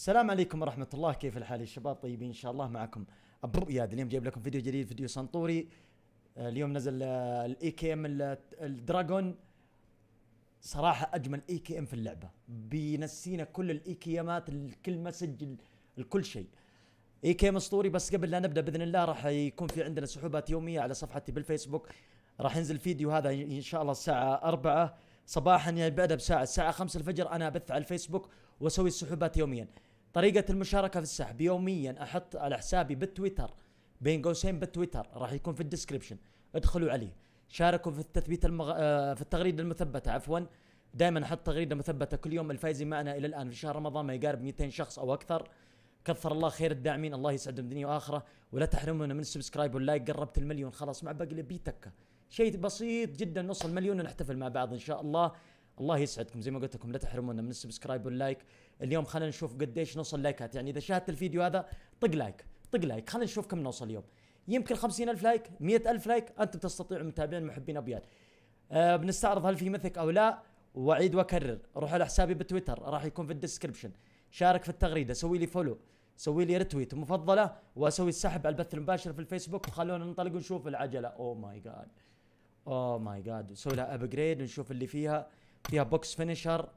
السلام عليكم ورحمة الله كيف الحال يا شباب طيبين إن شاء الله معكم أبو إياد اليوم جايب لكم فيديو جديد فيديو سنطوري آه، اليوم نزل الاي كي ام الدراجون صراحة أجمل اي كي ام في اللعبة بينسينا كل الاي كي امات الكل مسج الكل شيء اي كي ام اسطوري بس قبل لا نبدأ بإذن الله راح يكون في عندنا سحوبات يومية على صفحتي بالفيسبوك راح ينزل فيديو هذا إن شاء الله الساعة أربعة صباحا يعني بعدها بساعة الساعة 5 الفجر أنا أبث على الفيسبوك وأسوي السحوبات يوميا طريقة المشاركة في السحب يوميا أحط على حسابي بالتويتر بين قوسين بالتويتر راح يكون في الديسكربشن ادخلوا عليه شاركوا في التثبيت المغ... آه، في التغريدة المثبتة عفوا دائما احط تغريده مثبته كل يوم الفايزين معنا الى الان في شهر رمضان ما يقارب 200 شخص او اكثر كثر الله خير الداعمين الله يسعدهم دنيا واخره ولا تحرمونا من السبسكرايب واللايك قربت المليون خلاص مع باقي لبي تكه شيء بسيط جدا نوصل مليون ونحتفل مع بعض ان شاء الله الله يسعدكم زي ما قلت لكم لا تحرمونا من السبسكرايب واللايك اليوم خلينا نشوف قديش نوصل لايكات يعني اذا شاهدت الفيديو هذا طق لايك طق لايك خلينا نشوف كم نوصل اليوم يمكن خمسين ألف لايك مئة ألف لايك أنتم تستطيعوا متابعين محبين أبيات أه بنستعرض هل في مثك أو لا واعيد واكرر روح على حسابي بتويتر راح يكون في الديسكربشن شارك في التغريده سوي لي فولو سوي لي ريتويت مفضله واسوي السحب على البث المباشر في الفيسبوك وخلونا ننطلق ونشوف العجله أو ماي جاد أو ماي جاد نسوي لها ابجريد ونشوف اللي فيها فيها بوكس فينيشر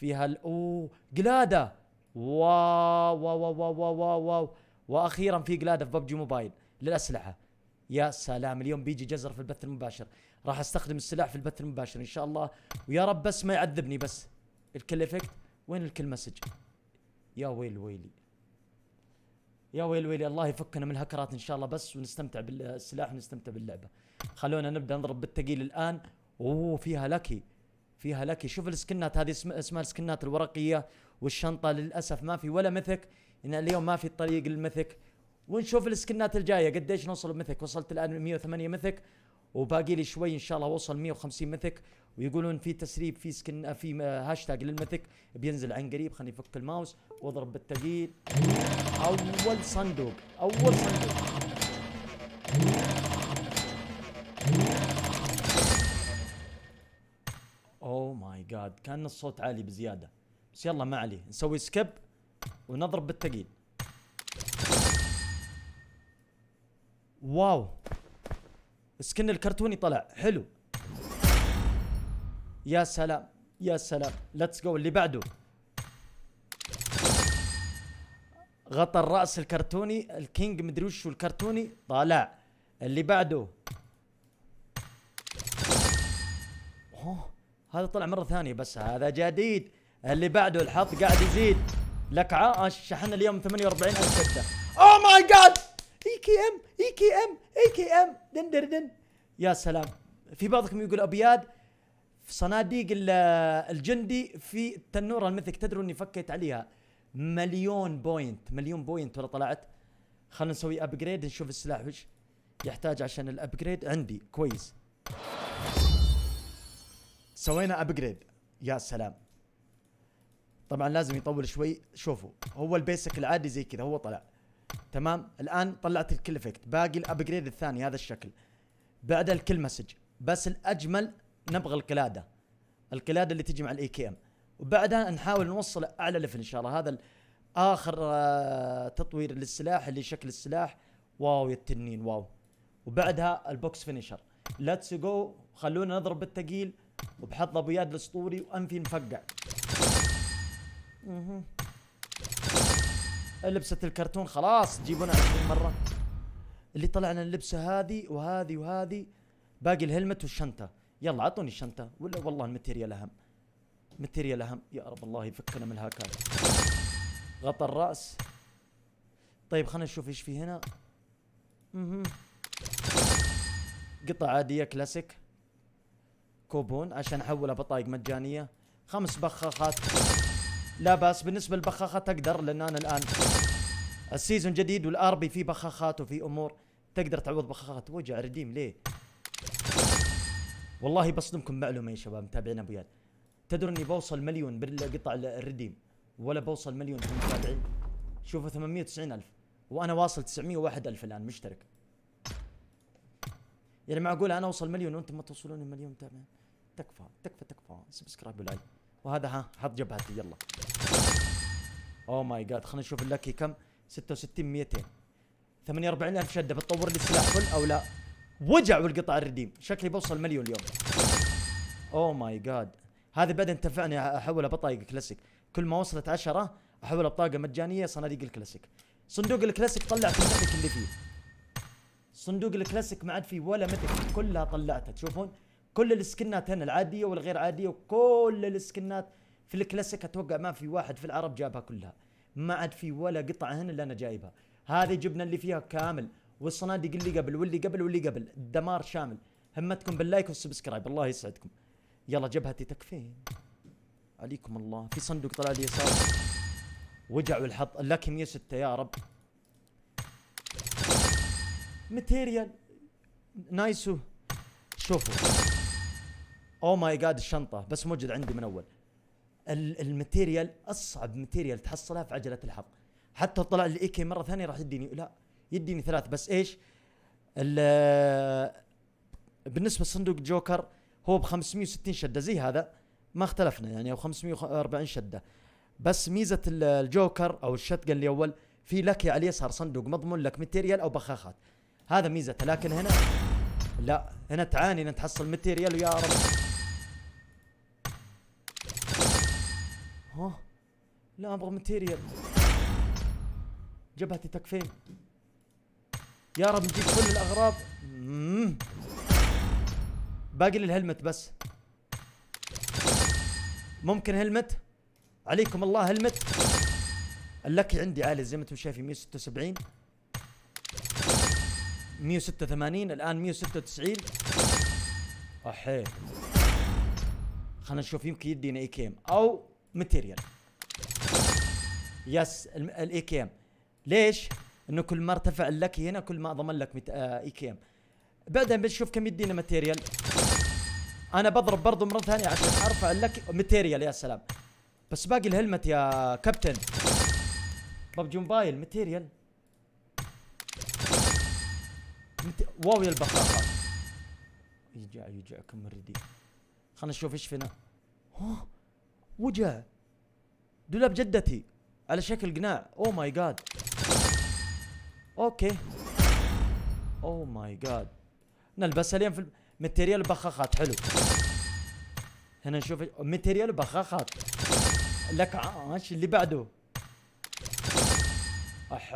فيها الاو جلادا واو واو واو واو واو, واخيرا في جلادا في ببجي موبايل للاسلحه يا سلام اليوم بيجي جزر في البث المباشر راح استخدم السلاح في البث المباشر ان شاء الله ويا رب بس ما يعذبني بس الكل افكت وين الكل مسج يا ويل ويلي يا ويل ويلي الله يفكنا من الهكرات ان شاء الله بس ونستمتع بالسلاح ونستمتع باللعبه خلونا نبدا نضرب بالتقيل الان اوه فيها لكي فيها لك شوف السكنات هذه اسمها السكنات الورقيه والشنطه للاسف ما في ولا مثك ان اليوم ما في الطريق للمثك ونشوف السكنات الجايه قديش نوصل مثك وصلت الان 108 مثك وباقي لي شوي ان شاء الله اوصل 150 مثك ويقولون في تسريب في سكن في هاشتاج للمثك بينزل عن قريب خليني افك الماوس واضرب بالثقيل اول صندوق اول صندوق ماي جاد كان الصوت عالي بزياده بس يلا ما عليه نسوي سكيب ونضرب بالثقيل واو السكن الكرتوني طلع حلو يا سلام يا سلام ليتس جو اللي بعده غطى الراس الكرتوني الكينج مدري وش الكرتوني طالع اللي بعده هذا طلع مره ثانيه بس هذا جديد اللي بعده الحظ قاعد يزيد لك عاش شحن اليوم 48 الف سته اوه ماي جاد اي كي ام اي كي ام اي كي ام دن دن دن يا سلام في بعضكم يقول ابياد في صناديق الجندي في التنوره المثك تدروا اني فكيت عليها مليون بوينت مليون بوينت ولا طلعت خلينا نسوي ابجريد نشوف السلاح وش يحتاج عشان الابجريد عندي كويس سوينا ابجريد يا سلام طبعا لازم يطول شوي شوفوا هو البيسك العادي زي كذا هو طلع تمام الان طلعت الكل افكت باقي الابجريد الثاني هذا الشكل بعد الكل مسج بس الاجمل نبغى القلاده القلاده اللي تجي مع الاي كي ام وبعدها نحاول نوصل اعلى ليفل ان شاء الله هذا اخر آه، تطوير للسلاح اللي شكل السلاح واو يا التنين واو وبعدها البوكس فينيشر ليتس جو خلونا نضرب بالثقيل وبحط ابياد الاسطوري وانفي مفقع اها لبسة الكرتون خلاص جيبونها 20 مرة اللي طلعنا اللبسة هذه وهذه وهذه باقي الهلمت والشنطة يلا عطوني الشنطة ولا والله الماتيريال أهم ماتيريال أهم يا رب الله يفكنا من الهاكات غطى الرأس طيب خلينا نشوف ايش في هنا اها قطع عادية كلاسيك كوبون عشان احولها بطايق مجانيه خمس بخاخات لا باس بالنسبه للبخاخات تقدر لان انا الان السيزون جديد والاربي فيه بخاخات وفي امور تقدر تعوض بخاخات وجع رديم ليه والله بصدمكم معلومه يا شباب متابعين ابو ياد تدرون اني بوصل مليون بالقطع الرديم ولا بوصل مليون المتابعين شوفوا 890 الف وانا واصل 901 الف الان مشترك يعني معقول انا اوصل مليون وانتم ما توصلون مليون متابعين تكفى تكفى تكفى سبسكرايب ولايك وهذا ها حط جبهتي يلا او ماي جاد خلينا نشوف اللاكي كم 66 200 48000 شده بتطور لي السلاح فل او لا وجع والقطع الرديم شكلي بوصل مليون اليوم او ماي جاد هذه بعدين تنفعني احولها بطايق كلاسيك كل ما وصلت 10 احولها بطاقه مجانيه صناديق الكلاسيك صندوق الكلاسيك طلعت المتك اللي فيه صندوق الكلاسيك ما عاد فيه ولا متك كلها طلعتها تشوفون كل السكنات هنا العاديه والغير عاديه وكل السكنات في الكلاسيك اتوقع ما في واحد في العرب جابها كلها ما عاد في ولا قطعه هنا اللي انا جايبها هذه جبنا اللي فيها كامل والصناديق اللي قبل واللي قبل واللي قبل دمار شامل همتكم باللايك والسبسكرايب الله يسعدكم يلا جبهتي تكفين عليكم الله في صندوق طلع لي يسار وجع الحظ لكن يا ستة يا رب ماتيريال نايسو شوفوا او ماي جاد الشنطه بس موجود عندي من اول الماتيريال اصعب ماتيريال تحصلها في عجله الحظ حتى طلع الاي كي مره ثانيه راح يديني لا يديني ثلاث بس ايش بالنسبه لصندوق جوكر هو ب 560 شده زي هذا ما اختلفنا يعني او 540 شده بس ميزه الجوكر او الشتقن الاول في لك على اليسار صندوق مضمون لك ماتيريال او بخاخات هذا ميزته لكن هنا لا هنا تعاني ان تحصل ماتيريال ويا رب لا ابغى ماتيريال جبهتي تكفين يا رب نجيب كل الاغراض باقي لي الهلمت بس ممكن هلمت عليكم الله هلمت اللكي عندي عالي زي ما انتم شايفين 176 186 الان 196 احيه خلينا نشوف يمكن يدينا اي كيم او ماتيريال يس الاي كي ام ليش؟ انه كل ما ارتفع لك هنا كل ما ضمن لك اي كي ام بعدين بنشوف كم يدينا ماتيريال انا بضرب برضه مره ثانيه عشان ارفع لك ماتيريال يا سلام بس باقي الهلمت يا كابتن ببجي موبايل ماتيريال مت... واو يا البطاقه يجع يجعكم الرديف خلنا نشوف ايش فينا وجع دولاب جدتي على شكل قناع او ماي جاد اوكي او ماي جاد نلبسها اليوم في ماتيريال بخاخات حلو هنا نشوف ماتيريال بخاخات لك عاش اللي بعده اح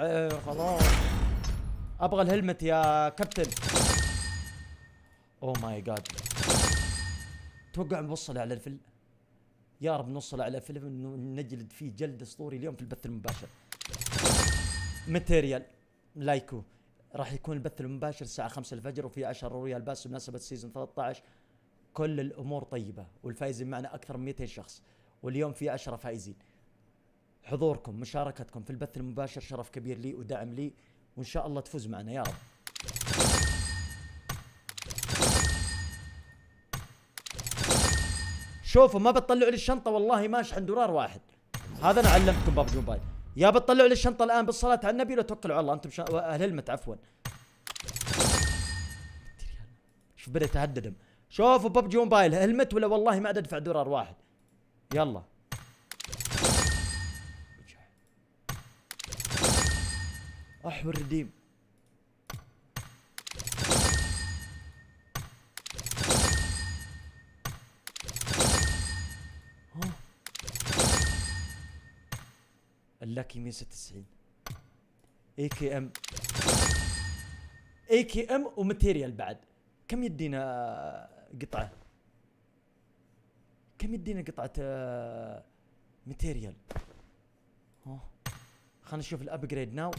خلاص ابغى الهلمت يا كابتن او ماي جاد توقع نوصل على الفل يا رب نوصل على فيلم انه نجلد فيه جلد اسطوري اليوم في البث المباشر ماتيريال لايكو راح يكون البث المباشر الساعة 5 الفجر وفي 10 ريال باس بمناسبة سيزون 13 كل الأمور طيبة والفايزين معنا أكثر من 200 شخص واليوم في 10 فائزين حضوركم مشاركتكم في البث المباشر شرف كبير لي ودعم لي وإن شاء الله تفوز معنا يا رب شوفوا ما بتطلعوا لي الشنطه والله ماشي عند درار واحد هذا انا علمتكم بابجي موبايل يا بتطلعوا لي الشنطه الان بالصلاه على النبي ولا توكلوا على الله انتم اهل المت عفوا شوف بدا تهددهم شوفوا ببجي موبايل هلمت ولا والله ما ادفع درار واحد يلا احور الرديم لاكي 196 اي كي ام اي كي ام وماتيريال بعد كم يدينا قطعه كم يدينا قطعه ماتيريال آه، خلينا نشوف الابجريد ناو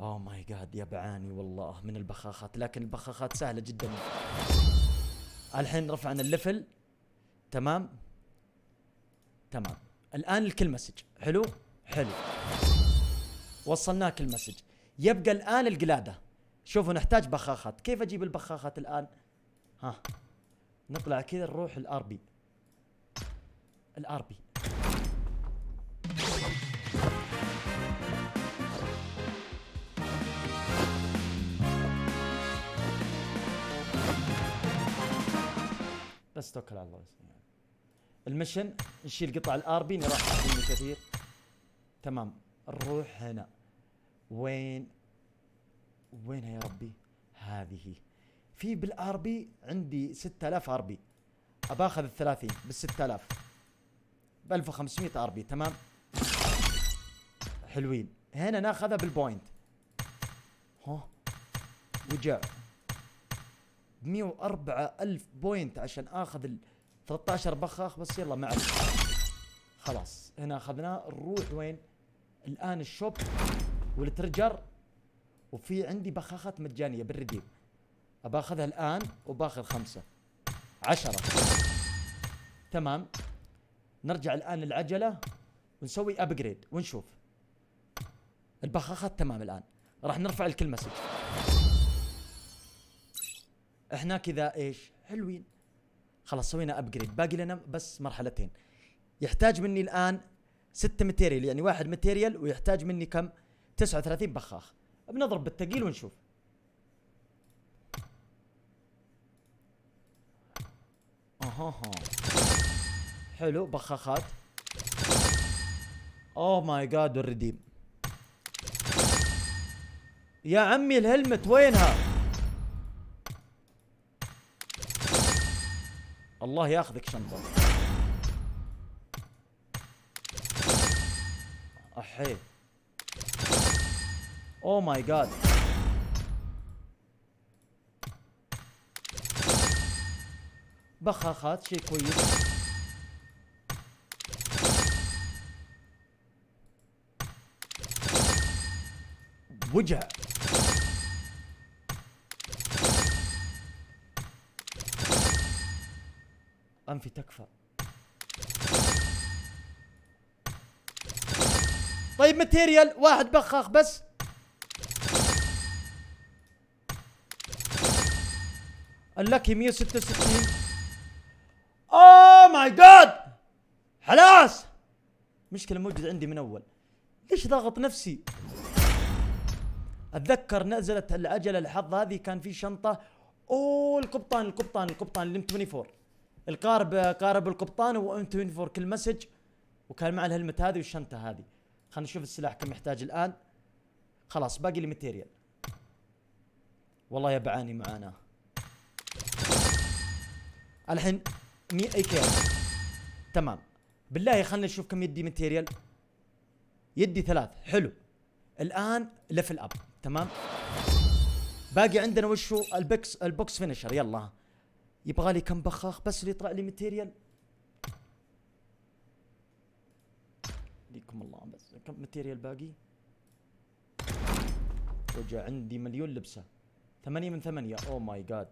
اوه ماي جاد يا بعاني والله من البخاخات لكن البخاخات سهله جدا الحين رفعنا الليفل تمام تمام الان الكل مسج حلو حلو وصلناك المسج يبقى الان القلاده شوفوا نحتاج بخاخات كيف اجيب البخاخات الان ها نطلع كذا نروح الار بي الار بي بس توكل على الله المشن نشيل قطع الار بي راح كثير تمام نروح هنا وين وينها يا ربي هذه في بالار بي عندي 6000 ار بي ابا اخذ ال 30 بال 6000 ب 1500 ار بي تمام حلوين هنا ناخذها بالبوينت ها وجع 104000 بوينت عشان اخذ ال 13 بخاخ بس يلا مع خلاص هنا اخذناه نروح وين الان الشوب والترجر وفي عندي بخاخات مجانيه بالرديم اباخذها الان وباخذ خمسه عشرة تمام نرجع الان للعجله ونسوي ابجريد ونشوف البخاخات تمام الان راح نرفع الكلمه سج. احنا كذا ايش حلوين خلاص سوينا ابجريد باقي لنا بس مرحلتين يحتاج مني الان ستة ماتيريال يعني واحد ماتيريال ويحتاج مني كم 39 بخاخ بنضرب بالثقيل ونشوف اها حلو بخاخات اوه oh ماي جاد والرديم يا عمي الهلمت وينها الله ياخذك شنطه احي او ماي جاد بخاخات شيء كويس وجع أنفي تكفى طيب ماتيريال واحد بخاخ بس اللكي 166 اوه ماي جاد خلاص مشكلة موجودة عندي من اول ليش ضاغط نفسي اتذكر نزلت الاجل الحظ هذه كان في شنطة اوه القبطان القبطان القبطان اللي 24 القارب قارب القبطان وام 24 كل مسج وكان مع الهلمت هذه والشنطه هذه خلينا نشوف السلاح كم يحتاج الان خلاص باقي لي ماتيريال والله يا بعاني معانا الحين 100 اي كي تمام بالله خلينا نشوف كم يدي ماتيريال يدي ثلاث حلو الان لفل اب تمام باقي عندنا وشو البكس البوكس فينشر يلا يبغى لي كم بخاخ بس اللي يطلع لي ماتيريال ليكم الله بس كم ماتيريال باقي رجع عندي مليون لبسه ثمانية من ثمانية او ماي جاد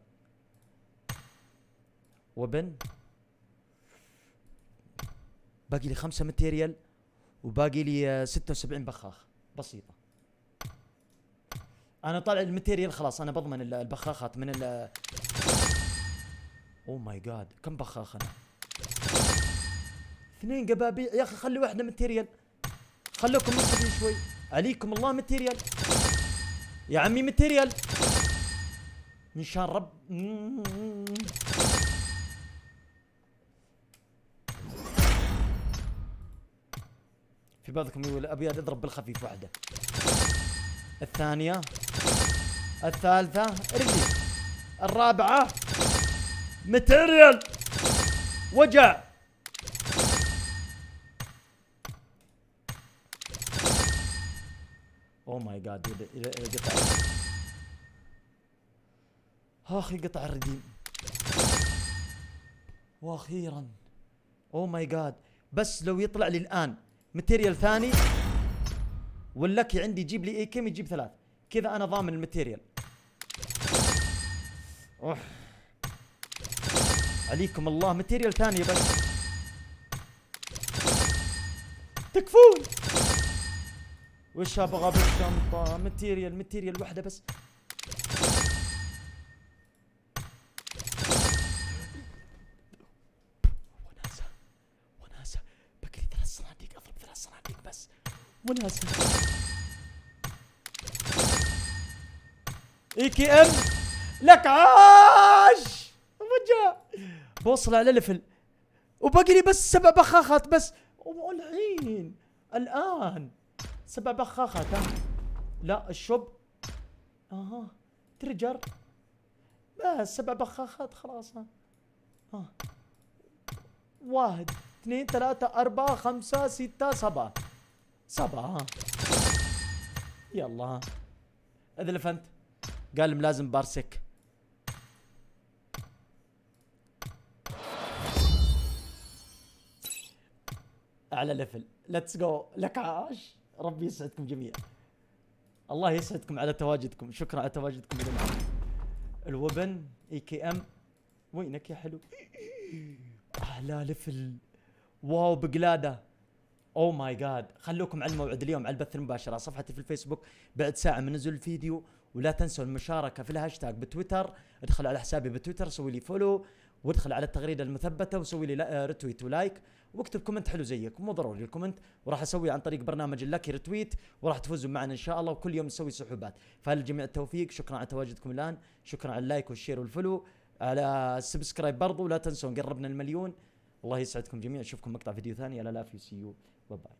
وبن باقي لي خمسة ماتيريال وباقي لي آه، ستة وسبعين بخاخ بسيطة انا طالع الماتيريال خلاص انا بضمن البخاخات من اوه ماي جاد كم بخاخ انا اثنين قبابي يا اخي خلي واحده ماتيريال خلوكم منتبهين شوي عليكم الله ماتيريال يا عمي ماتيريال من شان رب في بعضكم يقول ابيض اضرب بالخفيف واحده الثانيه الثالثه رجلي الرابعه ماتيريال وجع اوه ماي جاد قطع اخي قطع الرديم واخيرا اوه ماي جاد بس لو يطلع لي الان ماتيريال ثاني واللكي عندي يجيب لي اي كم يجيب ثلاث كذا انا ضامن الماتيريال اوه عليكم الله ماتيريال ثانيه بس تكفون وش ابغى بالشنطه ماتيريال ماتيريال واحده بس وناسه وناسه بكري ثلاث صناديق اضرب ثلاث صناديق بس وناسه اي كي ام لك عاش وجه بوصل على ليفل وباقي لي بس سبع بخاخات بس والحين الان سبع بخاخات ها لا الشوب اها ترجر بس سبع بخاخات خلاص ها ها واحد اثنين ثلاثة أربعة خمسة ستة سبعة سبعة ها يلا ها الفنت قال لازم بارسك اعلى ليفل ليتس جو لك عاش ربي يسعدكم جميعا الله يسعدكم على تواجدكم شكرا على تواجدكم يا جماعه الوبن اي كي ام وينك يا حلو اعلى ليفل واو بقلاده او ماي جاد خلوكم على الموعد اليوم على البث المباشر على صفحتي في الفيسبوك بعد ساعه من نزول الفيديو ولا تنسوا المشاركه في الهاشتاج بتويتر ادخلوا على حسابي بتويتر سوي لي فولو وادخل على التغريده المثبته وسوي لي ريتويت آه، ولايك واكتب كومنت حلو زيك مو ضروري الكومنت وراح اسوي عن طريق برنامج اللاكي ريتويت وراح تفوزوا معنا ان شاء الله وكل يوم نسوي سحوبات فالجميع التوفيق شكرا على تواجدكم الان شكرا على اللايك والشير والفولو على السبسكرايب برضو لا تنسون قربنا المليون الله يسعدكم جميعا اشوفكم مقطع فيديو ثاني على لا في سي يو باي